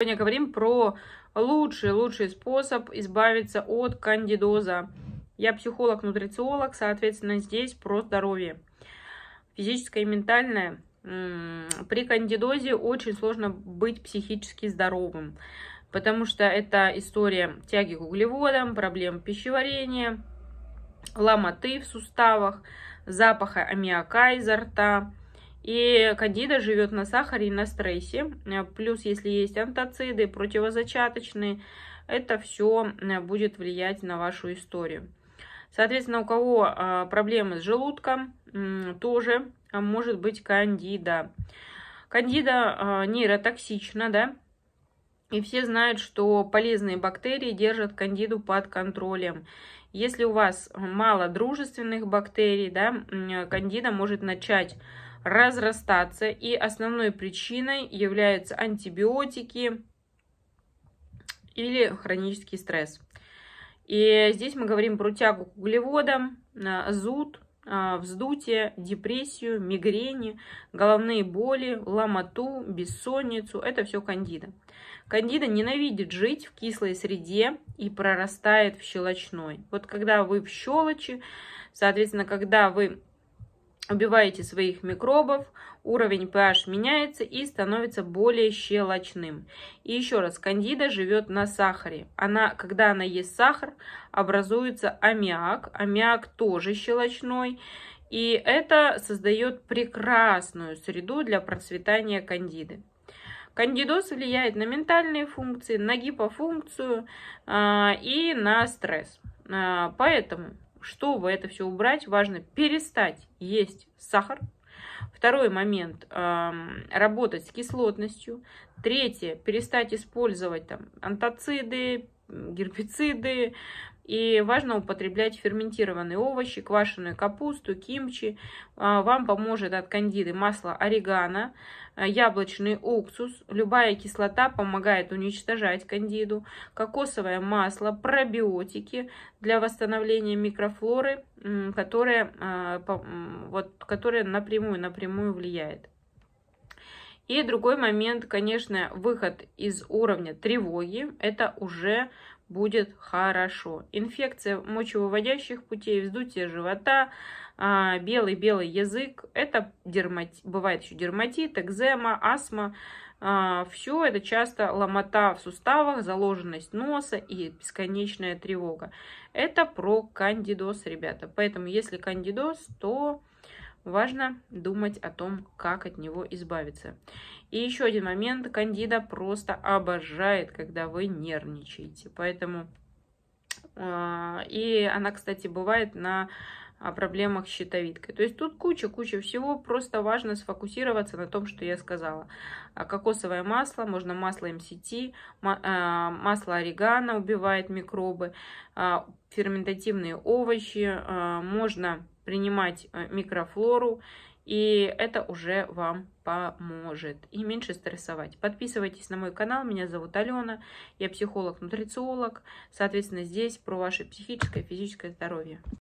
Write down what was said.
Сегодня говорим про лучший-лучший способ избавиться от кандидоза. Я психолог-нутрициолог, соответственно, здесь про здоровье. Физическое и ментальное. При кандидозе очень сложно быть психически здоровым, потому что это история тяги к углеводам, проблем пищеварения, ломоты в суставах, запаха аммиака изо рта, и кандида живет на сахаре и на стрессе. Э, плюс, если есть антоциды, противозачаточные, это все э, будет влиять на вашу историю. Соответственно, у кого э, проблемы с желудком, тоже может быть кандида. Кандида нейротоксична, да, и все знают, что полезные бактерии держат кандиду под контролем. Если у вас мало дружественных бактерий, да, кандида может начать разрастаться. И основной причиной являются антибиотики или хронический стресс. И здесь мы говорим про тягу к углеводам, а, зуд, Э, вздутие, депрессию, мигрени, головные боли, ломоту, бессонницу. Это все кандида. Кандида ненавидит жить в кислой среде и прорастает в щелочной. Вот когда вы в щелочи, соответственно, когда вы убиваете своих микробов, уровень pH меняется и становится более щелочным. И еще раз, кандида живет на сахаре. Она, когда она ест сахар, образуется аммиак. Аммиак тоже щелочной. И это создает прекрасную среду для процветания кандиды. Кандидоз влияет на ментальные функции, на гипофункцию э, и на стресс. Э, поэтому чтобы это все убрать, важно перестать есть сахар. Второй момент – работать с кислотностью. Третье – перестать использовать там, антоциды, гербициды. И важно употреблять ферментированные овощи, квашеную капусту, кимчи. А, вам поможет от кандиды масло орегано, а, яблочный уксус. Любая кислота помогает уничтожать кандиду. Кокосовое масло, пробиотики для восстановления микрофлоры, которая вот, которая напрямую, напрямую влияет. И другой момент, конечно, выход из уровня тревоги, это уже будет хорошо. Инфекция мочевыводящих путей, вздутие живота, а, белый-белый язык, это дермати... бывает еще дерматит, экзема, астма. А, Все это часто ломота в суставах, заложенность носа и бесконечная тревога. Это про кандидоз, ребята. Поэтому, если кандидоз, то Важно думать о том, как от него избавиться. И еще один момент. Кандида просто обожает, когда вы нервничаете. Поэтому... А, и она, кстати, бывает на о а, проблемах с щитовидкой. То есть тут куча-куча всего, просто важно сфокусироваться на том, что я сказала. А кокосовое масло, можно масло МСТ, масло орегано убивает микробы, ферментативные овощи, можно принимать э, микрофлору, и это уже вам поможет. И меньше стрессовать. Подписывайтесь на мой канал. Меня зовут Алена. Я психолог-нутрициолог. Соответственно, здесь про ваше психическое и физическое здоровье.